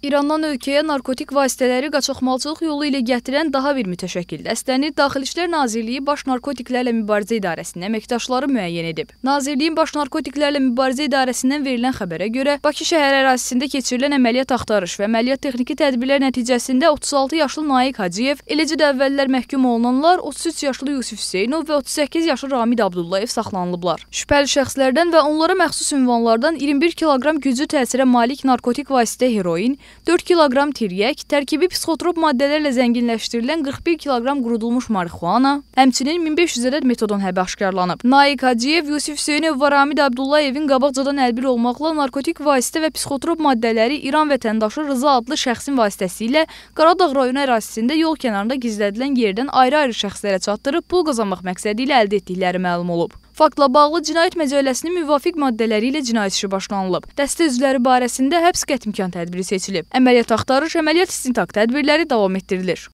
İrandan ölkəyə narkotik vasitələri qaçaqmalçılıq yolu ilə gətirən daha bir mütəşəkkil dəstəni Daxili İşlər Nazirliyi Baş Narkotiklərlə Mübarizə İdarəsinin əməkdaşları müəyyən edib. Nazirliyin Baş Narkotiklərlə Mübarizə İdarəsindən verilən xəbərə görə, Bakı şəhər ərazisində keçirilən əməliyyat axtarış və əməliyyat texniki tədbirlər nəticəsində 36 yaşlı Naiq Hacıyev, eləcə də əvvəllər məhkum olunanlar 33 yaşlı Yusif Hüseynov və 38 yaşlı Ramid Abdullayev saxlanılıblar. Şübhəli şəxslərdən və onlara məxsus ünvanlardan 21 kiloqram güclü təsirə malik narkotik vasitə heroin, 4 kiloqram tiryək, tərkibi psixotrop maddələrlə zənginləşdirilən 41 kiloqram qurudulmuş marixuana, həmçinin 1500 ədəd metodon həbi aşkarlanıb. Naiq Hacıyev, Yusif Hüseynov və Ramid Abdullayevin qabaqcadan əlbir olmaqla narkotik vasitə və psixotrop maddələri İran vətəndaşı Rıza adlı şəxsin vasitəsilə Qaradağ rayonu ərazisində yol kənarında gizlədilən yerdən ayrı-ayrı şəxslərə çatdırıb pul qazanmaq məqsədi ilə əldə etdikləri məlum olub. Faktla bağlı Cinayət Məcəlləsinin müvafiq maddələri ilə cinayət işi başlanılıb. Dəstə üzvləri barəsində həbs qətimkan tədbiri seçilib. Əməliyyat axtarış, əməliyyat istintaq tədbirləri davam etdirilir.